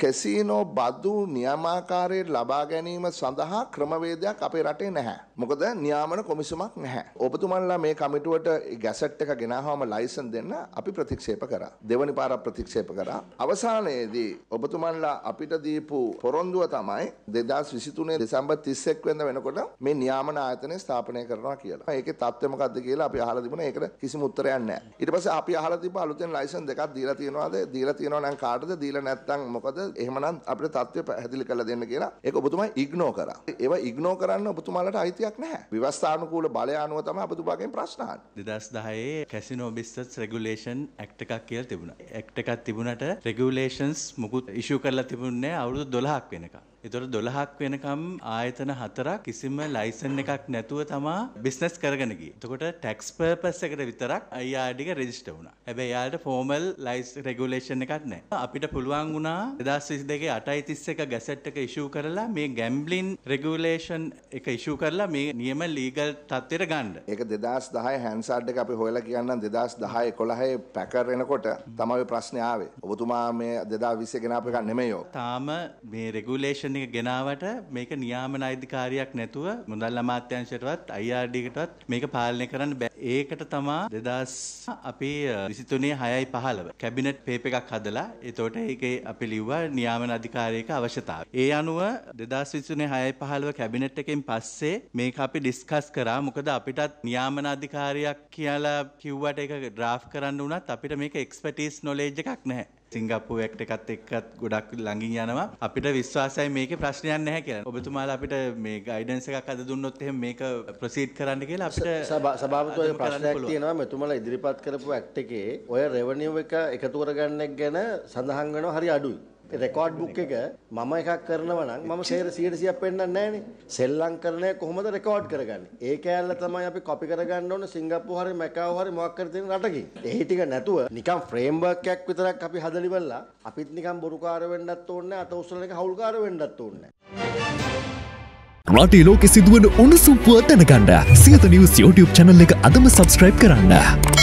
Casino බදු නියමාකාරයේ ලබා ගැනීම සඳහා ක්‍රමවේදයක් අපේ රටේ නැහැ. මොකද නියාමන කොමිසමක් නැහැ. ඔබතුමන්ලා මේ කමිටුවට ගැසට් එක ගෙනාවම ලයිසන් දෙන්න අපි ප්‍රතික්ෂේප කරා. දෙවනි පාරක් ප්‍රතික්ෂේප කරා. අවසානයේදී ඔබතුමන්ලා අපිට දීපු පොරොන්දුව තමයි 2023 දෙසැම්බර් 31 වෙනිදා වෙනකොට මේ නියාමන ආයතනය ස්ථාපනය කරනවා කියලා. ඒකේ තත්ත්වය මොකද්ද කියලා අපි අහලා තිබුණා. ඒකට කිසිම උත්තරයක් නැහැ. ඊට පස්සේ අපි අහලා තිබ්බ අලුතෙන් ලයිසන් දෙකක් දීලා තියනවාද? දීලා තියනවා නම් කාටද? දීලා නැත්නම් මොකද? දේවල් එහෙමනම් අපිට තත්ත්වය පැහැදිලි කරලා දෙන්න කියලා ඒක ඔබතුමා ඉග්නෝ කරා. ඒවා ඉග්නෝ කරන්න ඔබතුමාලට අයිතියක් නැහැ. ව්‍යවස්ථානුකූල බලය අනුව තමයි ඔබතුමාගෙන් ප්‍රශ්න අහන්නේ. 2010 කැසිනෝ බිස්නස් රෙගුලේෂන් ඇක්ට් එකක් කියලා තිබුණා. ඇක්ට් එකක් තිබුණට රෙගුලේෂන්ස් මුකුත් ඉෂු කරලා තිබුණේ අවුරුදු 12ක් වෙනකම්. එතකොට 12ක් වෙනකම් ආයතන හතරක් කිසිම ලයිසන් එකක් නැතුව තමා බිස්නස් කරගෙන ගියේ. එතකොට ටැක්ස් පර්පස් එකට විතරක් IRD එක රෙජිස්ටර් වුණා. හැබැයි යාට ෆෝමල් ලයිස් රෙගුලේෂන් එකක් නැහැ. අපිට පුළුවන් වුණා 2022 831 ගැසට් එක ඉෂූ කරලා මේ ගැම්බ්ලින් රෙගුලේෂන් එක ඉෂූ කරලා මේ නියම ලීගල් තත්ත්වයට ගන්න. ඒක 2010 හැන්සාඩ් එක අපි හොයලා කියන්නම් 2010 11 පැකර් එනකොට තමයි ප්‍රශ්නේ ආවේ. ඔබතුමා මේ 2020 ගෙන අපේ එක නෙමෙයි. තාම මේ රෙගුලේෂන් කොමිෂන් එක ගෙනාවට මේක නියාමන අයිතිකාරියක් නැතුව මුදල් අමාත්‍යංශයටවත් IRDකටවත් මේක පාලනය කරන්න බෑ. ඒකට තමා 2000 අපි 23 6යි 15 කැබිනට් පේපර් එකක් හදලා ඒතකොට ඒකේ අපි ලිව්වා නියාමන අධිකාරියක අවශ්‍යතාවය. ඒ අනුව 2023 6යි 15 කැබිනට් එකෙන් පස්සේ මේක අපි ඩිස්කස් කරා. මොකද අපිටත් නියාමන අධිකාරියක් කියලා කිව්වට ඒක ඩ්‍රාෆ්ට් කරන්න උනත් අපිට මේක එක්ස්පර්ටිස් නොලෙජ් එකක් නැහැ. සිංගප්පූ ඇක්ට එකත් එක්කත් ගොඩක් ළඟින් යනවා අපිට විශ්වාසයි මේක ප්‍රශ්නයක් නැහැ කියලා. ඔබතුමාලා අපිට මේ ගයිඩන්ස් එකක් අද දුන්නොත් එහෙම මේක ප්‍රොසීඩ් කරන්න කියලා අපිට සභාපතිතුමා ප්‍රශ්නයක් තියෙනවා මෙතුමලා ඉදිරිපත් කරපු ඇක්ට් එකේ ඔය රෙවෙනියු එක එකතු කරගන්න ගැන සඳහන් වෙනවා හරි අඩුයි. රෙකෝඩ් බුක් එක මම එකක් කරනවා නම් මම ෂේර 100ක් පෙන්නන්නේ නැහනේ. සෙල්ලම් කරන්නේ කොහොමද රෙකෝඩ් කරගන්නේ? ඒ කෑල්ල තමයි අපි කොපි කරගන්න ඕන සිංගප්පූරු හරි මැකාවෝ හරි මොකක් කර තියෙන රටකින්. ඒ ටික නැතුව නිකන් ෆ්‍රේම්වර්ක් එකක් විතරක් අපි හදලි බලලා අපිත් නිකන් බොරුකාර වෙන්නත් ඕනේ අත උස්සන එක හවුල්කාර වෙන්නත් ඕනේ. රටේ ලෝකෙ සිදුවන උණුසුම් පුවත් දැනගන්න සියත නිවුස් YouTube channel එක අදම subscribe කරන්න.